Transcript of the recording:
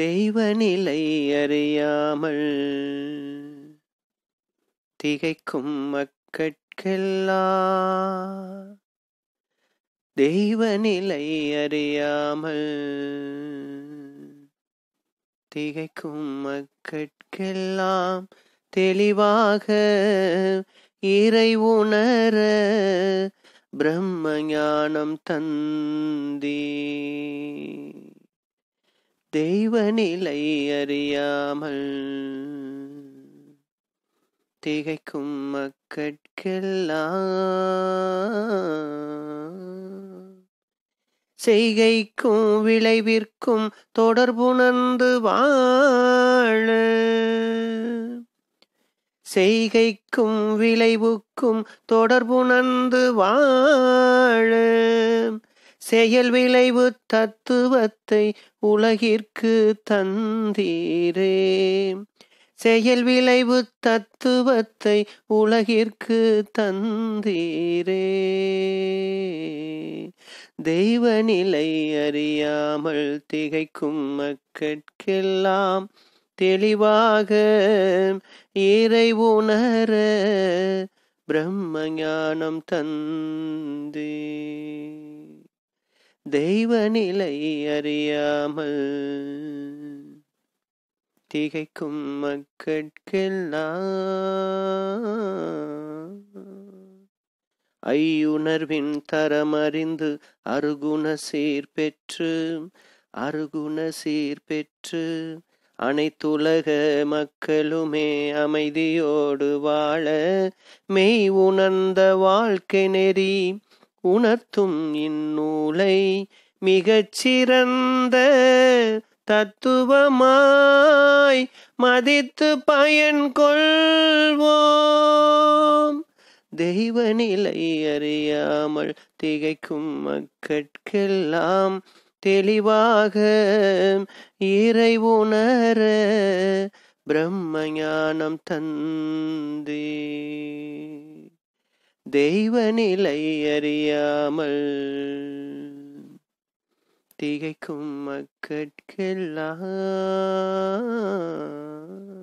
தெய்வநிலை அறியாமல் திகைக்கும் மக்கட்கெல்லாம் தெய்வநிலை அறியாமல் திகைக்கும் மக்கட்கெல்லாம் தெளிவாக இறை உணர பிரம்ம ஞானம் தந்தீ தெய்வ நிலை அறியாமல் திகைக்கும் மக்கட்கெல்லாம் செய்கைக்கும் விளைவிற்கும் தொடர்புணர்ந்து வாழ செய்கைக்கும் விளைவுக்கும் தொடர்புணர்ந்து வாழ செயல் விளைவு தத்துவத்தை உலகிற்கு தந்தீரே செயல் விளைவு தத்துவத்தை உலகிற்கு தந்தீரே தெய்வ நிலை அறியாமல் திகைக்கும் மக்கட்கெல்லாம் தெளிவாக இறை உணர பிரம்ம ஞானம் தந்தே தெய்வ நிலை அறியாமல் திகைக்கும் மக்கட்கெல்லாம் ஐயுணர்வின் தரமறிந்து அருகுண சீர் பெற்று அருகுண சீர் பெற்று அனைத்துலக மக்களுமே அமைதியோடு வாழ மெய் உணர்ந்த வாழ்க்கை நெறி உணர்த்தும் இந்நூலை மிகச்சிறந்த தத்துவமாய் மதித்து பயன் கொள்வோம் தெய்வ நிலை அறியாமல் திகைக்கும் மக்கட்கெல்லாம் தெளிவாக இறை உணர பிரம்ம ஞானம் தந்த தெய்வ நிலை அறியாமல் திகைக்கும் மக்கட்கெல்லாம்